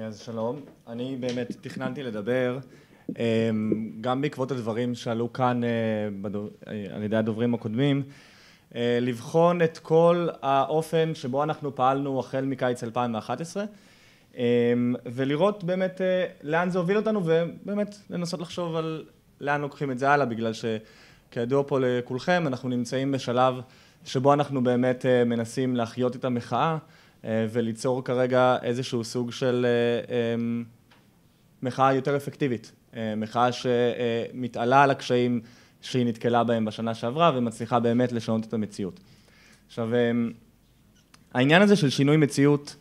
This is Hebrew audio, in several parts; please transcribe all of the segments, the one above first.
אה, אז שלום. אני באמת תכננתי לדבר אמ, גם בעקבות הדברים שעלו כאן אה, אה, על ידי הדוברים הקודמים, לבחון את כל האופן שבו אנחנו פעלנו החל מקיץ 2011 אמ, ולראות באמת לאן זה הוביל אותנו ובאמת לנסות לחשוב על לאן לוקחים את זה הלאה בגלל שכידוע פה לכולכם אנחנו נמצאים בשלב שבו אנחנו באמת מנסים להחיות את המחאה אה, וליצור כרגע איזשהו סוג של אה, אמ, מחאה יותר אפקטיבית, אה, מחאה שמתעלה על הקשיים שהיא נתקלה בהם בשנה שעברה ומצליחה באמת לשנות את המציאות. עכשיו, העניין הזה של שינוי מציאות,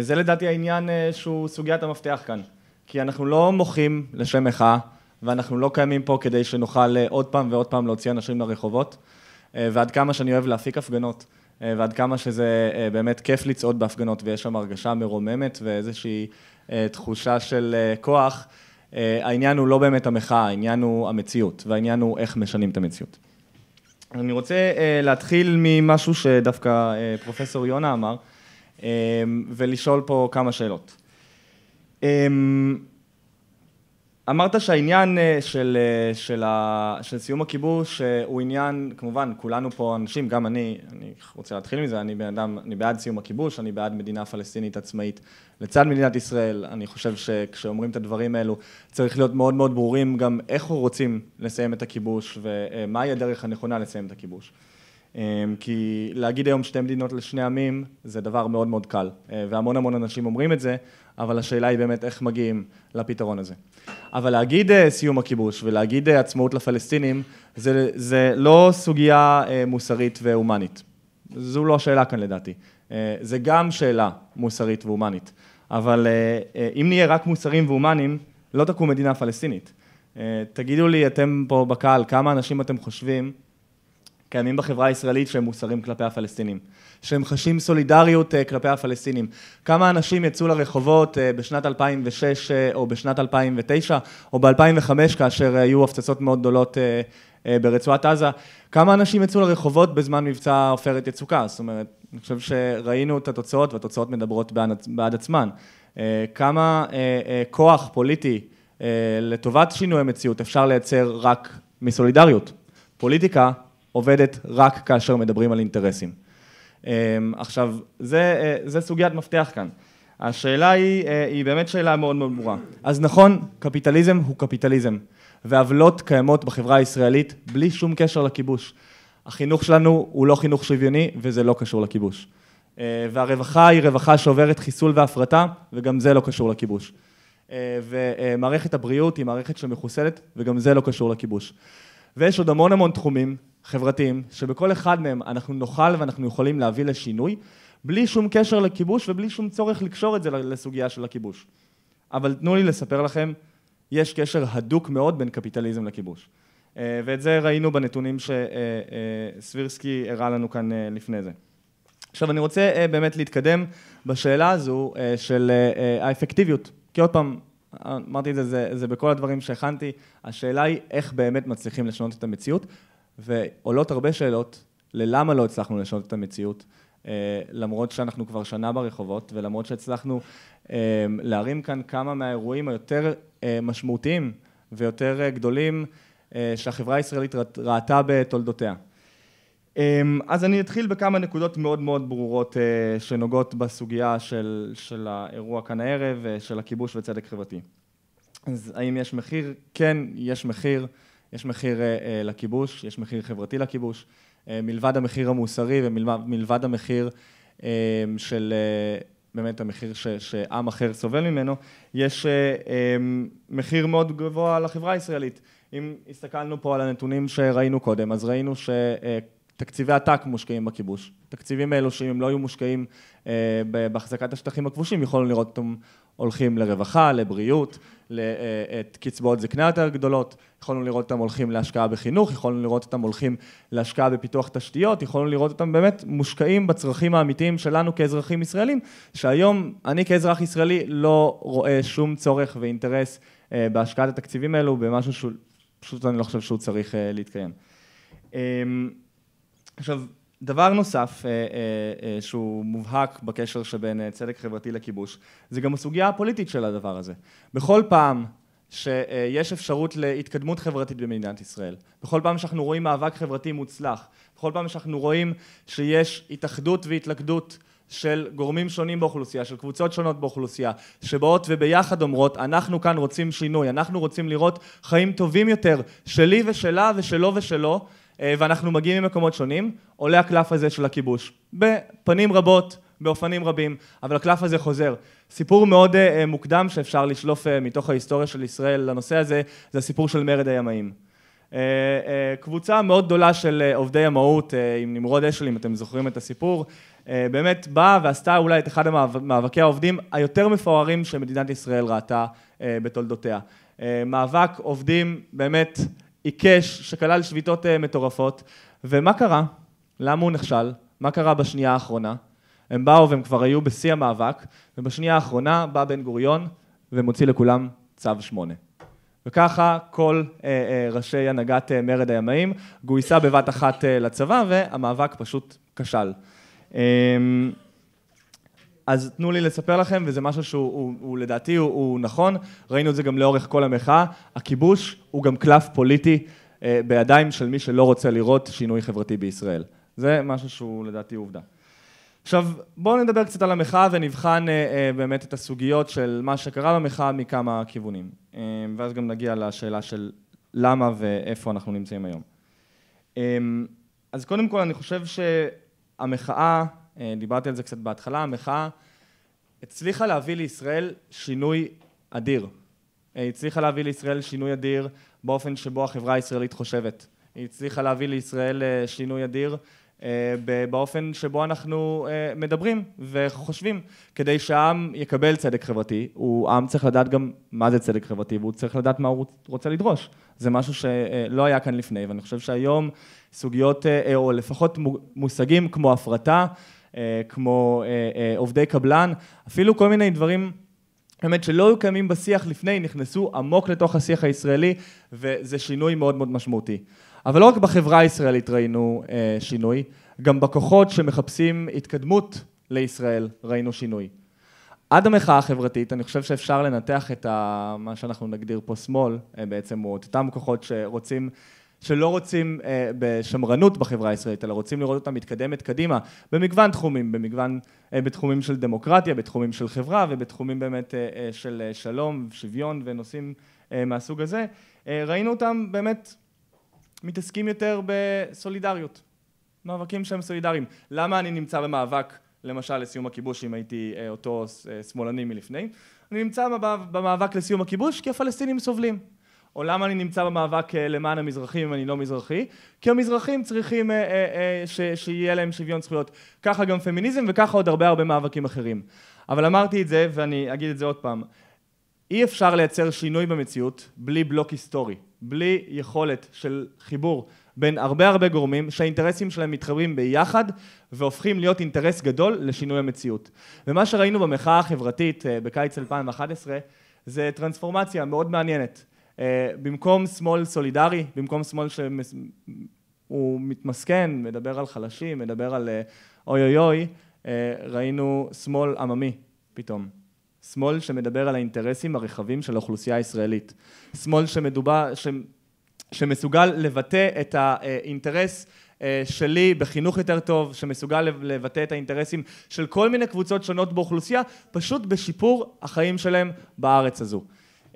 זה לדעתי העניין שהוא סוגיית המפתח כאן. כי אנחנו לא מוחים לשם מחאה, ואנחנו לא קיימים פה כדי שנוכל עוד פעם ועוד פעם להוציא אנשים לרחובות, ועד כמה שאני אוהב להפיק הפגנות. אה, ועד כמה שזה אה, באמת כיף לצעוד בהפגנות ויש שם הרגשה מרוממת ואיזושהי אה, תחושה של כוח. העניין הוא לא באמת המחאה, העניין הוא המציאות, והעניין הוא איך משנים את המציאות. אני רוצה להתחיל ממשהו שדווקא פרופסור יונה אמר, ולשאול פה כמה שאלות. אמרת שהעניין אה, של, אה, של, ה, של סיום הכיבוש אה, הוא עניין, כמובן, כולנו פה אנשים, גם אני, אני רוצה להתחיל מזה, אני בן אדם, אני בעד סיום הכיבוש, אני בעד מדינה פלסטינית עצמאית לצד מדינת ישראל. אני חושב שכשאומרים את הדברים האלו, צריך להיות מאוד מאוד ברורים גם איך רוצים לסיים את הכיבוש ומהי הדרך הנכונה לסיים את הכיבוש. כי להגיד היום שתי מדינות לשני עמים זה דבר מאוד מאוד קל, והמון המון אנשים אומרים את זה, אבל השאלה היא באמת איך מגיעים לפתרון הזה. אבל להגיד אה, סיום הכיבוש ולהגיד אה, עצמאות לפלסטינים, זה, זה לא סוגיה אה, מוסרית והומנית. זו לא השאלה כאן לדעתי. זה גם שאלה מוסרית והומנית. אבל אם נהיה רק מוסרים והומנים, לא תקום מדינה פלסטינית. תגידו לי, אתם פה בקהל, כמה אנשים אתם חושבים קיימים בחברה הישראלית שהם מוסרים כלפי הפלסטינים, שהם חשים סולידריות אה, כלפי הפלסטינים. כמה אנשים יצאו לרחובות אה, בשנת 2006 אה, או בשנת 2009 או ב-2005 כאשר היו הפצצות מאוד גדולות ברצועת עזה, כמה אנשים יצאו לרחובות בזמן מבצע עופרת יצוקה? זאת אומרת, אני חושב שראינו את התוצאות והתוצאות מדברות בעד עצמן. כמה כוח פוליטי לטובת שינוי המציאות אפשר לייצר רק מסולידריות. פוליטיקה עובדת רק כאשר מדברים על אינטרסים. אמ, עכשיו, זה, אה, זה סוגיית מפתח כאן. השאלה היא, אה, היא באמת שאלה מאוד מאוד ברורה. אז נכון, קפיטליזם הוא קפיטליזם, ועוולות קיימות בחברה הישראלית בלי שום קשר לכיבוש. החינוך שלנו הוא לא חינוך שוויוני, וזה לא קשור לכיבוש. אה, והרווחה היא רווחה שעוברת חיסול והפרטה, וגם זה לא קשור לכיבוש. ומערכת הבריאות היא מערכת שמחוסלת, וגם זה לא קשור לכיבוש. ויש עוד המון המון תחומים חברתיים, שבכל אחד מהם אנחנו נוכל ואנחנו יכולים להביא לשינוי, בלי שום קשר לכיבוש ובלי שום צורך לקשור את זה לסוגיה של הכיבוש. אבל תנו לי לספר לכם, יש קשר הדוק מאוד בין קפיטליזם לכיבוש. אה, ואת זה ראינו בנתונים שסבירסקי אה, אה, הראה לנו כאן לפני זה. עכשיו אני רוצה באמת להתקדם בשאלה הזו של האפקטיביות, כי עוד פעם, אמרתי את זה, זה, זה בכל הדברים שהכנתי, השאלה היא איך באמת מצליחים לשנות את המציאות, ועולות הרבה שאלות ללמה לא הצלחנו לשנות את המציאות, אה, למרות שאנחנו כבר שנה ברחובות, ולמרות שהצלחנו אה, להרים כאן כמה מהאירועים היותר אה, משמעותיים ויותר גדולים שהחברה הישראלית ראתה בתולדותיה. אז אני אתחיל בכמה נקודות מאוד מאוד ברורות שנוגעות בסוגיה של, של האירוע כאן הערב, של הכיבוש וצדק חברתי. אז האם יש מחיר? כן, יש מחיר. יש מחיר אה, אה, לכיבוש, יש מחיר חברתי לכיבוש, אה, מלבד המחיר המוסרי ומלבד המחיר של באמת המחיר ש, שעם אחר סובל ממנו, יש מחיר מאוד גבוה לחברה הישראלית. אם הסתכלנו פה על הנתונים שראינו קודם, אז ראינו ש... תקציבי עתק מושקעים בכיבוש. תקציבים אלו, שאם הם לא היו מושקעים אה, בהחזקת השטחים הכבושים, יכולנו לראות אותם הולכים לרווחה, לבריאות, לקצבאות אה, זקנה יותר גדולות, יכולנו לראות אותם הולכים להשקעה בחינוך, יכולנו לראות אותם הולכים להשקעה בפיתוח תשתיות, יכולנו לראות אותם באמת מושקעים בצרכים האמיתיים שלנו כאזרחים ישראלים, שהיום אני כאזרח ישראלי לא רואה שום צורך ואינטרס אה, בהשקעת התקציבים האלו במשהו שהוא פשוט אני לא חושב שהוא צריך אה, להתקיים. אה, עכשיו, דבר נוסף אה, אה, אה, שהוא מובהק בקשר שבין אה, צדק חברתי לכיבוש, זה גם הסוגיה הפוליטית של הדבר הזה. בכל פעם שיש אפשרות להתקדמות חברתית במדינת ישראל, בכל פעם שאנחנו רואים מאבק חברתי מוצלח, בכל פעם שאנחנו רואים שיש התאחדות והתלכדות של גורמים שונים באוכלוסייה, של קבוצות שונות באוכלוסייה, שבאות וביחד אומרות, אנחנו כאן רוצים שינוי, אנחנו רוצים לראות חיים טובים יותר, שלי ושלה ושלו ושלו, אה, ואנחנו מגיעים ממקומות שונים, עולה הקלף הזה של הכיבוש. בפנים רבות, באופנים רבים, אבל הקלף הזה חוזר. סיפור מאוד אה, אה, מוקדם שאפשר לשלוף מתוך ההיסטוריה של ישראל לנושא הזה, זה הסיפור של מרד הימאים. קבוצה מאוד גדולה של עובדי ימאות עם נמרוד אשל, אם אתם זוכרים את הסיפור, באמת באה ועשתה אולי את אחד המאבקי העובדים היותר מפוארים שמדינת ישראל ראתה בתולדותיה. מאבק עובדים באמת עיקש, שכלל שביתות אה, מטורפות, ומה קרה? למה הוא נכשל? מה קרה בשנייה האחרונה? הם באו והם כבר היו בשיא המאבק, ובשנייה האחרונה בא בן גוריון ומוציא לכולם צו שמונה. וככה כל אה, אה, ראשי הנהגת אה, מרד הימאים גויסה בבת אחת אה, לצבא, והמאבק פשוט כשל. אה, אז תנו לי לספר לכם, וזה משהו שהוא הוא, הוא, לדעתי הוא, הוא נכון, ראינו את זה גם לאורך כל המחאה, הכיבוש הוא גם קלף פוליטי אה, בידיים של מי שלא רוצה לראות שינוי חברתי בישראל. זה משהו שהוא לדעתי עובדה. עכשיו, בואו נדבר קצת על המחאה ונבחן אה, אה, באמת את הסוגיות של מה שקרה במחאה מכמה כיוונים. אה, ואז גם נגיע לשאלה של למה ואיפה אנחנו נמצאים היום. אה, אז קודם כל אני חושב שהמחאה אה, דיברתי על זה קצת בהתחלה, המחאה הצליחה להביא לישראל שינוי אדיר. אה, היא הצליחה להביא לישראל שינוי אדיר באופן שבו החברה הישראלית חושבת. היא הצליחה להביא לישראל אה, שינוי אדיר באופן שבו אנחנו מדברים וחושבים. כדי שהעם יקבל צדק חברתי, הוא, העם צריך לדעת גם מה זה צדק חברתי, והוא צריך לדעת מה הוא רוצה לדרוש. זה משהו שלא היה כאן לפני, ואני חושב שהיום סוגיות, או לפחות מושגים כמו הפרטה, אה, כמו אה, אה, עובדי קבלן, אפילו כל מיני דברים באמת שלא היו קיימים בשיח לפני, נכנסו עמוק לתוך השיח הישראלי, וזה שינוי מאוד מאוד משמעותי. אבל לא רק בחברה הישראלית ראינו אה, שינוי, גם בכוחות שמחפשים התקדמות לישראל ראינו שינוי. עד המחאה החברתית, אני חושב שאפשר לנתח את ה, מה שאנחנו נגדיר פה שמאל, בעצם הוא את אותם כוחות שרוצים שלא רוצים אה, בשמרנות בחברה הישראלית, אלא רוצים לראות אותה מתקדמת קדימה במגוון תחומים, במגוון, אה, בתחומים של דמוקרטיה, בתחומים של חברה ובתחומים באמת אה, אה, של אה, שלום, שוויון ונושאים אה, מהסוג הזה. אה, ראינו אותם באמת מתעסקים יותר בסולידריות, מאבקים שהם סולידריים. למה אני נמצא במאבק למשל לסיום הכיבוש אם הייתי אה, אותו אה, שמאלני מלפני? אני נמצא במאבק לסיום הכיבוש כי הפלסטינים סובלים. או למה אני נמצא במאבק אה, למען המזרחים אם אני לא מזרחי? כי המזרחים צריכים אה, אה, ש, שיהיה להם שוויון זכויות. ככה גם פמיניזם וככה עוד הרבה הרבה מאבקים אחרים. אבל אמרתי את זה ואני אגיד את זה עוד פעם. אי אפשר לייצר שינוי במציאות בלי בלוק היסטורי, בלי יכולת של חיבור בין הרבה הרבה גורמים שהאינטרסים שלהם מתחברים ביחד והופכים להיות אינטרס גדול לשינוי המציאות. ומה שראינו במחאה החברתית בקיץ 2011 זה טרנספורמציה מאוד מעניינת. אה, במקום שמאל סולידרי, במקום שמאל שהוא מתמסכן, מדבר על חלשים, מדבר על אה, אוי אוי אוי, אה, ראינו שמאל עממי פתאום. שמאל שמדבר על האינטרסים הרחבים של האוכלוסייה הישראלית. שמאל שמדובר, ש, שמסוגל לבטא את האינטרס שלי בחינוך יותר טוב, שמסוגל לבטא את האינטרסים של כל מיני קבוצות שונות באוכלוסייה, פשוט בשיפור החיים שלהם בארץ הזו.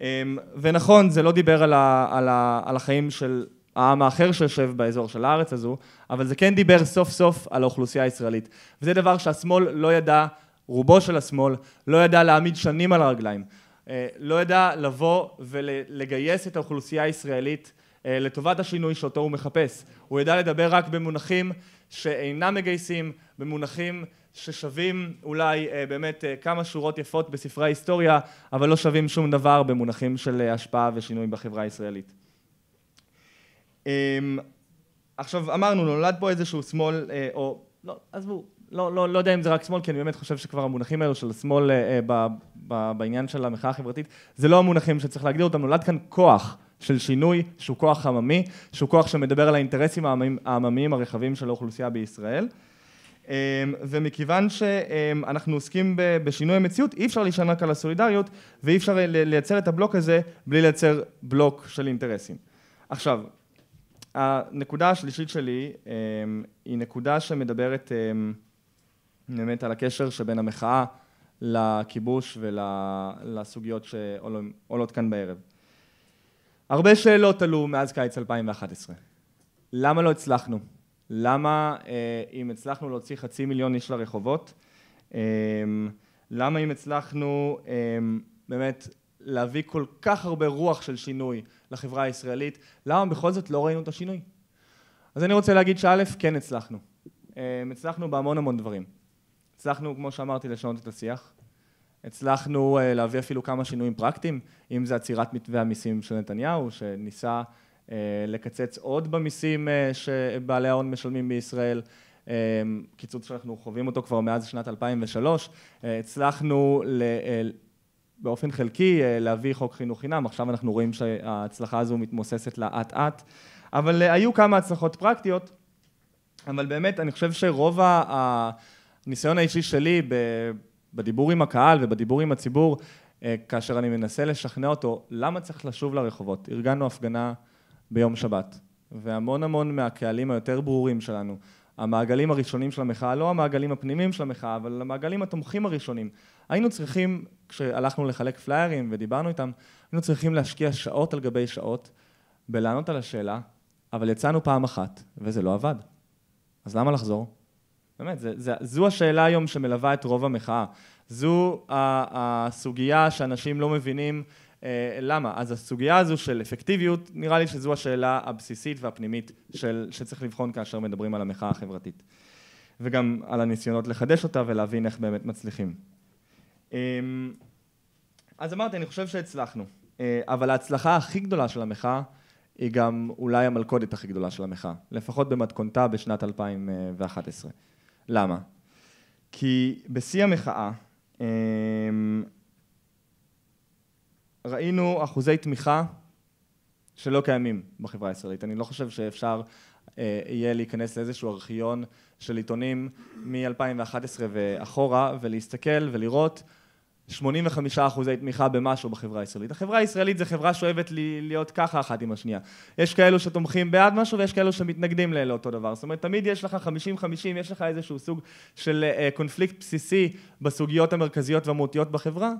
אמ, ונכון, זה לא דיבר על, ה, על, ה, על החיים של העם האחר שיושב באזור של הארץ הזו, אבל זה כן דיבר סוף סוף על האוכלוסייה הישראלית. וזה דבר שהשמאל לא ידע, רובו של השמאל, לא ידע להעמיד שנים על הרגליים. אה, לא ידע לבוא ולגייס את האוכלוסייה הישראלית אה, לטובת השינוי שאותו הוא מחפש. הוא ידע לדבר רק במונחים שאינם מגייסים, במונחים ששווים אולי אה, באמת אה, כמה שורות יפות בספרי ההיסטוריה, אבל לא שווים שום דבר במונחים של אה, השפעה ושינוי בחברה הישראלית. אה, עכשיו אמרנו, נולד פה איזשהו שמאל, אה, או לא, עזבו, לא, לא, לא יודע אם זה רק שמאל, כי אני באמת חושב שכבר המונחים האלו של השמאל אה, אה, ב, ב, בעניין של המחאה החברתית, זה לא המונחים שצריך להגדיר אותם, נולד כאן כוח של שינוי שהוא כוח עממי, שהוא כוח שמדבר על האינטרסים העממיים הרחבים של האוכלוסייה בישראל. אמ, ומכיוון שאנחנו עוסקים בשינוי המציאות, אי אפשר להישען רק על הסולידריות ואי אפשר לייצר את הבלוק הזה בלי לייצר בלוק של אינטרסים. עכשיו, הנקודה השלישית שלי אמ, היא נקודה שמדברת אמ, באמת על הקשר שבין המחאה לכיבוש ולסוגיות שעולות כאן בערב. הרבה שאלות עלו מאז קיץ 2011. למה לא הצלחנו? למה אה, אם הצלחנו להוציא חצי מיליון איש לרחובות, אה, למה אם הצלחנו אה, באמת להביא כל כך הרבה רוח של שינוי לחברה הישראלית, למה בכל זאת לא ראינו את השינוי? אז אני רוצה להגיד שא', כן הצלחנו. הצלחנו בהמון המון דברים. הצלחנו, כמו שאמרתי, לשנות את השיח. הצלחנו להביא אפילו כמה שינויים פרקטיים, אם זה עצירת מתווה המיסים של נתניהו, שניסה אה, לקצץ עוד במיסים אה, שבעלי ההון משלמים בישראל, אה, קיצוץ שאנחנו חווים אותו כבר מאז שנת 2003, הצלחנו ל... באופן חלקי להביא חוק חינוך חינם, עכשיו אנחנו רואים שההצלחה הזו מתמוססת לאט אט, אבל היו כמה הצלחות פרקטיות, אבל באמת אני חושב שרוב הניסיון האישי שלי בדיבור עם הקהל ובדיבור עם הציבור, כאשר אני מנסה לשכנע אותו למה צריך לשוב לרחובות. ארגנו הפגנה ביום שבת. והמון המון מהקהלים היותר ברורים שלנו, המעגלים הראשונים של המחאה, לא המעגלים הפנימיים של המחאה, אבל המעגלים התומכים הראשונים. היינו צריכים, כשהלכנו לחלק פליירים ודיברנו איתם, היינו צריכים להשקיע שעות על גבי שעות בלענות על השאלה, אבל יצאנו פעם אחת, וזה לא עבד. אז למה לחזור? באמת, זה, זה, זו השאלה היום שמלווה את רוב המחאה. זו הסוגיה שאנשים לא מבינים אה, למה? אז הסוגיה הזו של אפקטיביות, נראה לי שזו השאלה הבסיסית והפנימית של, שצריך לבחון כאשר מדברים על המחאה החברתית. וגם על הניסיונות לחדש אותה ולהבין איך באמת מצליחים. אה, אז אמרתי, אני חושב שהצלחנו. אה, אבל ההצלחה הכי גדולה של המחאה היא גם אולי המלכודת הכי גדולה של המחאה. לפחות במתכונתה בשנת 2011. למה? כי בשיא המחאה ראינו אחוזי תמיכה שלא קיימים בחברה הישראלית. אני לא חושב שאפשר אה, יהיה להיכנס לאיזשהו ארכיון של עיתונים מ-2011 ואחורה ולהסתכל ולראות 85 אחוזי תמיכה במשהו בחברה הישראלית. החברה הישראלית זו חברה שאוהבת להיות ככה אחת עם השנייה. יש כאלו שתומכים בעד משהו ויש כאלו שמתנגדים לאותו דבר. זאת אומרת, תמיד יש לך 50-50, יש לך איזשהו סוג של אה, קונפליקט בסיסי בסוגיות המרכזיות והמהותיות בחברה,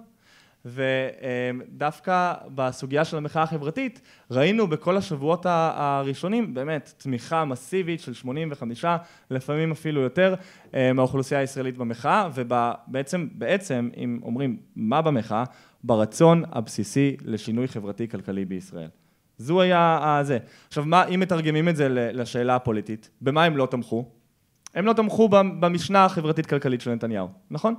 ודווקא בסוגיה של המחאה החברתית ראינו בכל השבועות הראשונים באמת תמיכה מסיבית של 85 לפעמים אפילו יותר אה, מהאוכלוסייה הישראלית במחאה ובעצם בעצם אם אומרים מה במחאה ברצון הבסיסי לשינוי חברתי כלכלי בישראל זו היה זה עכשיו מה אם מתרגמים את זה לשאלה הפוליטית במה הם לא תמכו? הם לא תמכו במשנה החברתית כלכלית של נתניהו נכון?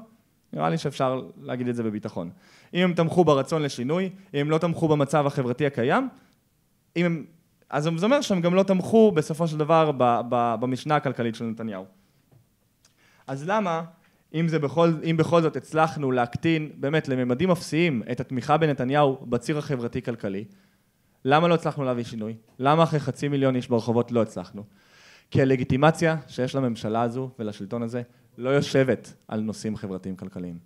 נראה לי שאפשר להגיד את זה בביטחון. אם הם תמכו ברצון לשינוי, אם הם לא תמכו במצב החברתי הקיים, אם הם... אז זה אומר שהם גם לא תמכו בסופו של דבר ב, ב, במשנה הכלכלית של נתניהו. אז למה, אם, זה בכל, אם בכל זאת הצלחנו להקטין באמת לממדים אפסיים את התמיכה בנתניהו בציר החברתי-כלכלי, למה לא הצלחנו להביא שינוי? למה אחרי חצי מיליון איש ברחובות לא הצלחנו? כי הלגיטימציה שיש לממשלה הזו ולשלטון הזה לא יושבת על נושאים חברתיים כלכליים.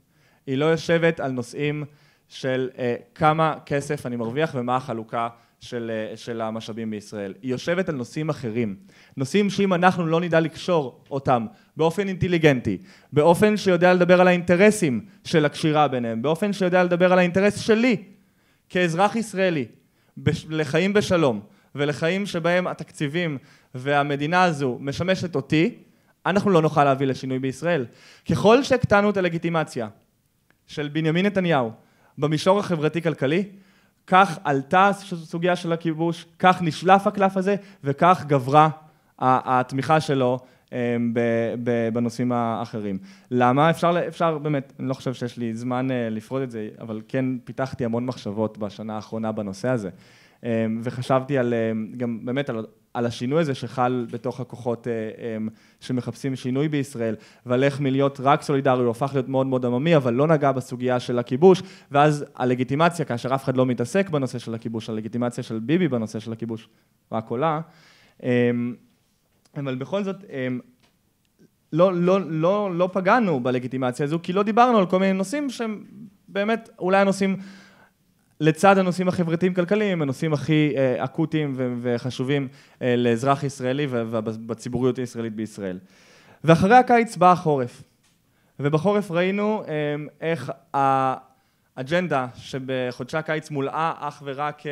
היא לא יושבת על נושאים של אה, כמה כסף אני מרוויח ומה החלוקה של, אה, של המשאבים בישראל. היא יושבת על נושאים אחרים. נושאים שאם אנחנו לא נדע לקשור אותם באופן אינטליגנטי, באופן שיודע לדבר על האינטרסים של הקשירה ביניהם, באופן שיודע לדבר על האינטרס שלי כאזרח ישראלי בש, לחיים בשלום ולחיים שבהם התקציבים והמדינה הזו משמשת אותי אנחנו לא נוכל להביא לשינוי בישראל. ככל שהקטנו את הלגיטימציה של בנימין נתניהו במישור החברתי-כלכלי, כך עלתה הסוגיה של הכיבוש, כך נשלף הקלף הזה, וכך גברה התמיכה שלו אה, בנושאים האחרים. למה? אפשר, אפשר באמת, אני לא חושב שיש לי זמן אה, לפרוט את זה, אבל כן פיתחתי המון מחשבות בשנה האחרונה בנושא הזה. אה, וחשבתי על, גם באמת על על השינוי הזה שחל בתוך הכוחות אה, אה, שמחפשים שינוי בישראל, ועל איך מלהיות רק סולידרי הוא הפך להיות מאוד מאוד עממי, אבל לא נגע בסוגיה של הכיבוש, ואז הלגיטימציה, כאשר אף אחד לא מתעסק בנושא של הכיבוש, הלגיטימציה של ביבי בנושא של הכיבוש רק עולה. אה, אבל בכל זאת, לא, לא, לא, לא פגענו בלגיטימציה הזו, כי לא דיברנו על כל מיני נושאים שהם באמת אולי הנושאים לצד הנושאים החברתיים-כלכליים, הנושאים הכי אה, אקוטיים וחשובים אה, לאזרח ישראלי ובציבוריות הישראלית בישראל. ואחרי הקיץ בא החורף. ובחורף ראינו אמ, איך האג'נדה שבחודשי הקיץ מולאה אך ורק אה,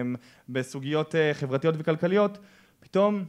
אמ, בסוגיות חברתיות וכלכליות, פתאום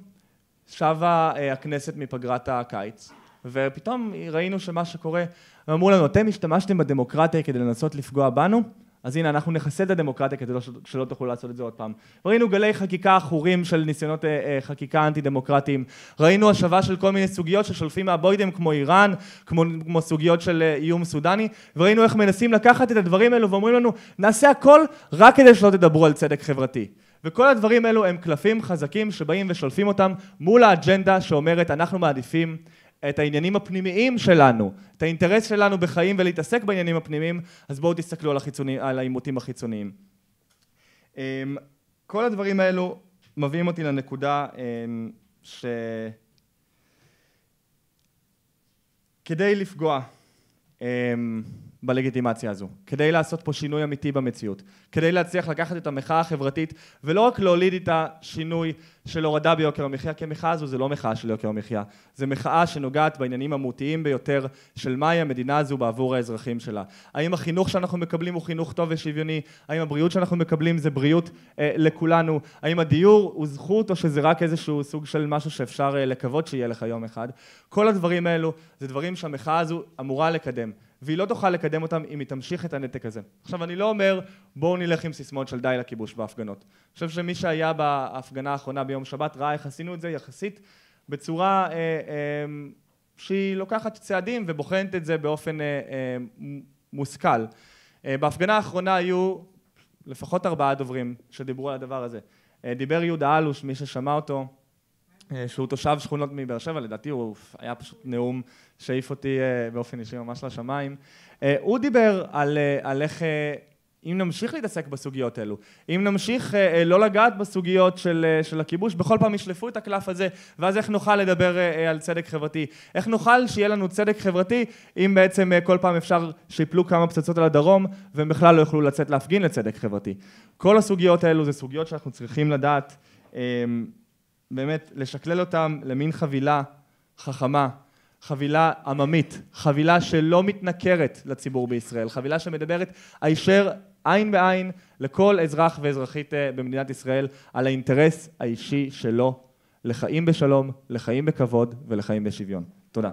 שבה הכנסת מפגרת הקיץ. ופתאום ראינו שמה שקורה, אמרו לנו, אתם השתמשתם בדמוקרטיה כדי לנסות לפגוע בנו? אז הנה, אנחנו נכסה את הדמוקרטיה כדי לא שלא תוכלו לעשות את זה עוד פעם. ראינו גלי חקיקה עכורים של ניסיונות אה, אה, חקיקה אנטי-דמוקרטיים. ראינו השבה של כל מיני סוגיות ששולפים מהבוידם, כמו איראן, כמו, כמו סוגיות של אה, איום סודני, וראינו איך מנסים לקחת את הדברים האלו ואומרים לנו, נעשה הכל רק כדי שלא תדברו על צדק חברתי. וכל הדברים האלו הם קלפים חזקים שבאים ושולפים אותם מול האג'נדה שאומרת אנחנו מעדיפים את העניינים הפנימיים שלנו, את האינטרס שלנו בחיים ולהתעסק בעניינים הפנימיים, אז בואו תסתכלו על, החיצוני, על העימותים החיצוניים. אמ, כל הדברים האלו מביאים אותי לנקודה אמ, ש... כדי לפגוע אמ, בלגיטימציה הזו, כדי לעשות פה שינוי אמיתי במציאות, כדי להצליח לקחת את המחאה החברתית ולא רק להוליד איתה שינוי של הורדה ביוקר המחיה, כי המחאה הזו זה לא מחאה של יוקר המחיה, זה מחאה שנוגעת בעניינים המהותיים ביותר של מהי המדינה הזו בעבור האזרחים שלה. האם החינוך שאנחנו מקבלים הוא חינוך טוב ושוויוני? האם הבריאות שאנחנו מקבלים זה בריאות אה, לכולנו? האם הדיור הוא זכות או שזה רק איזשהו סוג של משהו שאפשר אה, לקוות שיהיה לך יום אחד? כל הדברים האלו זה דברים שהמחאה הזו אמורה לקדם. והיא לא תוכל לקדם אותם אם היא תמשיך את הנתק הזה. עכשיו, אני לא אומר, בואו נלך עם סיסמאות של די לכיבוש בהפגנות. אני חושב שמי שהיה בהפגנה האחרונה ביום שבת ראה איך עשינו את זה יחסית בצורה אה, אה, שהיא לוקחת צעדים ובוחנת את זה באופן אה, אה, מושכל. אה, בהפגנה האחרונה היו לפחות ארבעה דוברים שדיברו על הדבר הזה. אה, דיבר יהודה אלוש, מי ששמע אותו, אה, שהוא תושב שכונות מבאר שבע, לדעתי הוא היה פשוט נאום שהעיף אותי אה, באופן אישי ממש לשמיים. אה, הוא דיבר על, על איך... אם נמשיך להתעסק בסוגיות אלו, אם נמשיך לא לגעת בסוגיות של, של הכיבוש, בכל פעם ישלפו את הקלף הזה, ואז איך נוכל לדבר על צדק חברתי? איך נוכל שיהיה לנו צדק חברתי, אם בעצם כל פעם אפשר שיפלו כמה פצצות על הדרום, והם בכלל לא יוכלו לצאת להפגין לצדק חברתי? כל הסוגיות האלו זה סוגיות שאנחנו צריכים לדעת אמ, באמת לשקלל אותם למין חבילה חכמה, חבילה עממית, חבילה שלא מתנכרת לציבור בישראל, חבילה שמדברת הישר עין בעין לכל אזרח ואזרחית אה, במדינת ישראל על האינטרס האישי שלו לחיים בשלום, לחיים בכבוד ולחיים בשוויון. תודה.